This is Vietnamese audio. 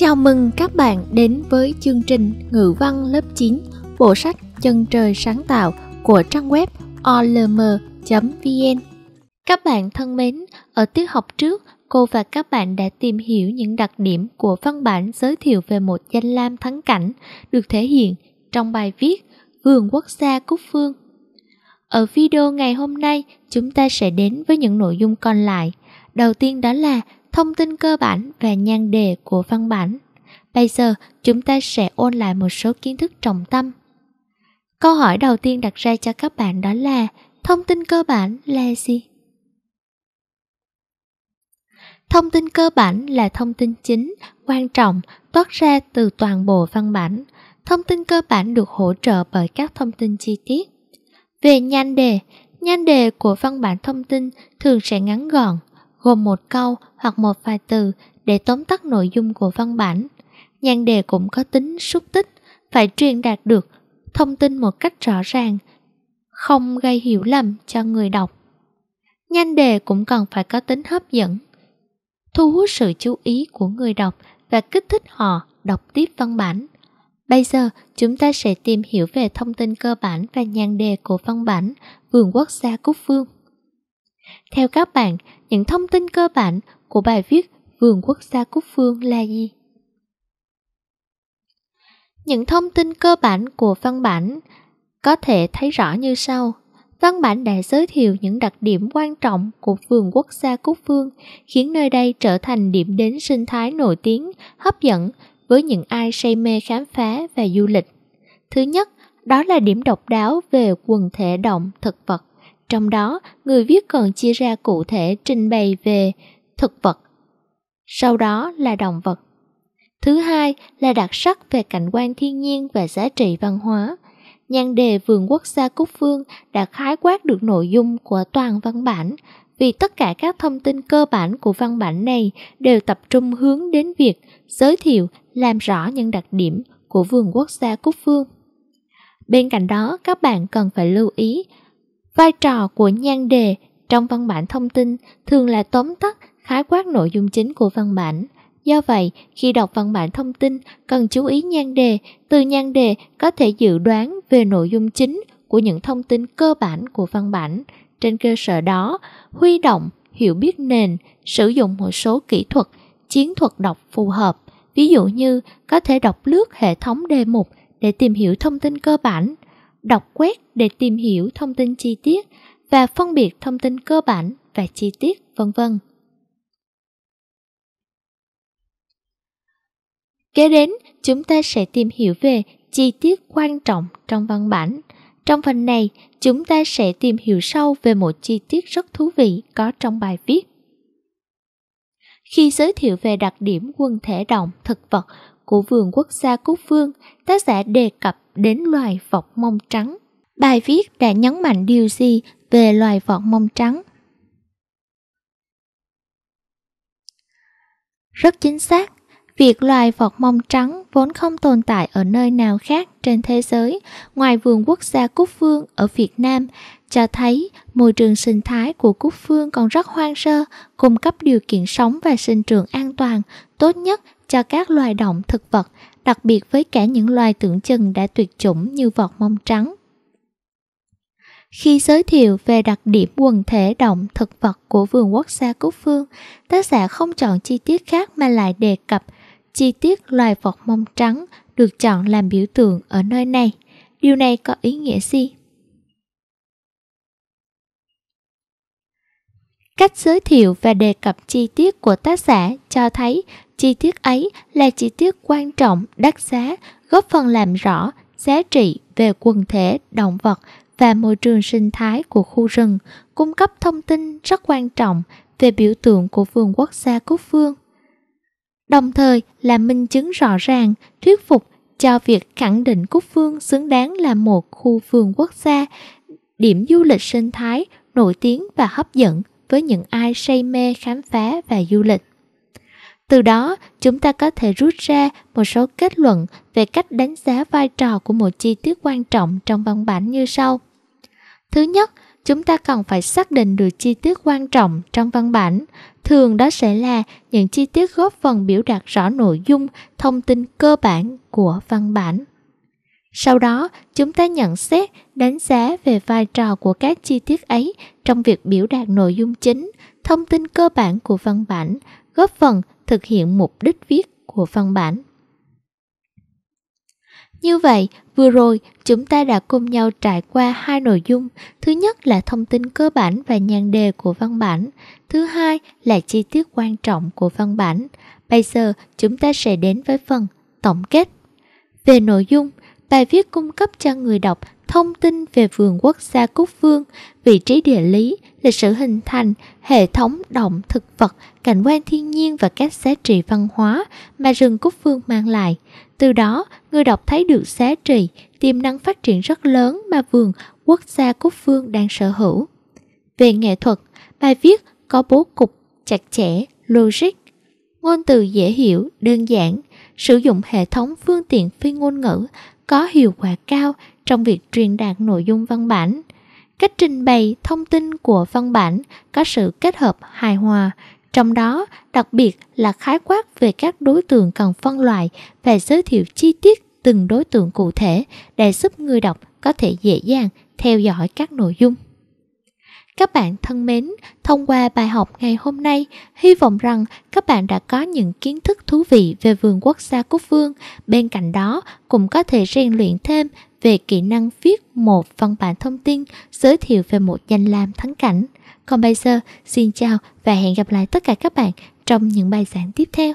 Chào mừng các bạn đến với chương trình Ngữ văn lớp 9, bộ sách Chân trời sáng tạo của trang web olm.vn. Các bạn thân mến, ở tiết học trước, cô và các bạn đã tìm hiểu những đặc điểm của văn bản giới thiệu về một danh lam thắng cảnh được thể hiện trong bài viết Vườn quốc gia Cúc Phương. Ở video ngày hôm nay, chúng ta sẽ đến với những nội dung còn lại. Đầu tiên đó là thông tin cơ bản và nhan đề của văn bản. Bây giờ, chúng ta sẽ ôn lại một số kiến thức trọng tâm. Câu hỏi đầu tiên đặt ra cho các bạn đó là thông tin cơ bản là gì? Thông tin cơ bản là thông tin chính, quan trọng, toát ra từ toàn bộ văn bản. Thông tin cơ bản được hỗ trợ bởi các thông tin chi tiết. Về nhan đề, nhan đề của văn bản thông tin thường sẽ ngắn gọn, gồm một câu hoặc một vài từ để tóm tắt nội dung của văn bản. Nhan đề cũng có tính xúc tích, phải truyền đạt được thông tin một cách rõ ràng, không gây hiểu lầm cho người đọc. Nhan đề cũng cần phải có tính hấp dẫn, thu hút sự chú ý của người đọc và kích thích họ đọc tiếp văn bản. Bây giờ, chúng ta sẽ tìm hiểu về thông tin cơ bản và nhan đề của văn bản Vườn quốc gia Cúc Phương. Theo các bạn, những thông tin cơ bản của bài viết Vườn quốc gia Cúc Phương là gì? Những thông tin cơ bản của văn bản có thể thấy rõ như sau. Văn bản đã giới thiệu những đặc điểm quan trọng của vườn quốc gia Cúc Phương, khiến nơi đây trở thành điểm đến sinh thái nổi tiếng, hấp dẫn với những ai say mê khám phá và du lịch. Thứ nhất, đó là điểm độc đáo về quần thể động thực vật trong đó, người viết còn chia ra cụ thể trình bày về thực vật, sau đó là động vật. Thứ hai là đặc sắc về cảnh quan thiên nhiên và giá trị văn hóa. Nhan đề Vườn quốc gia Cúc Phương đã khái quát được nội dung của toàn văn bản, vì tất cả các thông tin cơ bản của văn bản này đều tập trung hướng đến việc giới thiệu, làm rõ những đặc điểm của vườn quốc gia Cúc Phương. Bên cạnh đó, các bạn cần phải lưu ý Vai trò của nhan đề trong văn bản thông tin thường là tóm tắt khái quát nội dung chính của văn bản. Do vậy, khi đọc văn bản thông tin, cần chú ý nhan đề. Từ nhan đề có thể dự đoán về nội dung chính của những thông tin cơ bản của văn bản. Trên cơ sở đó, huy động, hiểu biết nền, sử dụng một số kỹ thuật, chiến thuật đọc phù hợp. Ví dụ như có thể đọc lướt hệ thống đề mục để tìm hiểu thông tin cơ bản, đọc quét để tìm hiểu thông tin chi tiết và phân biệt thông tin cơ bản và chi tiết vân vân. Kế đến, chúng ta sẽ tìm hiểu về chi tiết quan trọng trong văn bản. Trong phần này, chúng ta sẽ tìm hiểu sâu về một chi tiết rất thú vị có trong bài viết. Khi giới thiệu về đặc điểm quần thể động thực vật của vườn quốc gia Cúc Phương, tác giả đề cập đến loài vọc mông trắng. Bài viết đã nhấn mạnh điều gì về loài vọc mông trắng? Rất chính xác, việc loài vọt mông trắng vốn không tồn tại ở nơi nào khác trên thế giới ngoài vườn quốc gia Cúc Phương ở Việt Nam, cho thấy môi trường sinh thái của Cúc Phương còn rất hoang sơ, cung cấp điều kiện sống và sinh trưởng an toàn, tốt nhất cho các loài động thực vật, đặc biệt với cả những loài tưởng chừng đã tuyệt chủng như vọt mông trắng. Khi giới thiệu về đặc điểm quần thể động thực vật của vườn quốc gia Cúc Phương, tác giả không chọn chi tiết khác mà lại đề cập chi tiết loài vọt mông trắng được chọn làm biểu tượng ở nơi này. Điều này có ý nghĩa gì? Cách giới thiệu và đề cập chi tiết của tác giả cho thấy chi tiết ấy là chi tiết quan trọng đắt giá góp phần làm rõ giá trị về quần thể động vật và môi trường sinh thái của khu rừng cung cấp thông tin rất quan trọng về biểu tượng của vườn quốc gia Cúc Phương. Đồng thời là minh chứng rõ ràng, thuyết phục cho việc khẳng định Cúc Phương xứng đáng là một khu vườn quốc gia, điểm du lịch sinh thái nổi tiếng và hấp dẫn với những ai say mê khám phá và du lịch từ đó chúng ta có thể rút ra một số kết luận về cách đánh giá vai trò của một chi tiết quan trọng trong văn bản như sau thứ nhất chúng ta cần phải xác định được chi tiết quan trọng trong văn bản thường đó sẽ là những chi tiết góp phần biểu đạt rõ nội dung thông tin cơ bản của văn bản sau đó chúng ta nhận xét đánh giá về vai trò của các chi tiết ấy trong việc biểu đạt nội dung chính thông tin cơ bản của văn bản góp phần thực hiện mục đích viết của văn bản. Như vậy, vừa rồi chúng ta đã cùng nhau trải qua hai nội dung. Thứ nhất là thông tin cơ bản và nhan đề của văn bản. Thứ hai là chi tiết quan trọng của văn bản. Bây giờ chúng ta sẽ đến với phần tổng kết. Về nội dung, bài viết cung cấp cho người đọc thông tin về vườn quốc gia Cúc Phương, vị trí địa lý, lịch sử hình thành, hệ thống động thực vật, cảnh quan thiên nhiên và các giá trị văn hóa mà rừng Cúc Phương mang lại. Từ đó, người đọc thấy được giá trị, tiềm năng phát triển rất lớn mà vườn quốc gia Cúc Phương đang sở hữu. Về nghệ thuật, bài viết có bố cục, chặt chẽ, logic, ngôn từ dễ hiểu, đơn giản, sử dụng hệ thống phương tiện phi ngôn ngữ có hiệu quả cao trong việc truyền đạt nội dung văn bản cách trình bày thông tin của văn bản có sự kết hợp hài hòa trong đó đặc biệt là khái quát về các đối tượng cần phân loại và giới thiệu chi tiết từng đối tượng cụ thể để giúp người đọc có thể dễ dàng theo dõi các nội dung các bạn thân mến thông qua bài học ngày hôm nay hy vọng rằng các bạn đã có những kiến thức thú vị về vườn quốc gia cúc phương bên cạnh đó cũng có thể rèn luyện thêm về kỹ năng viết một văn bản thông tin giới thiệu về một danh lam thắng cảnh. Còn bây giờ, xin chào và hẹn gặp lại tất cả các bạn trong những bài giảng tiếp theo.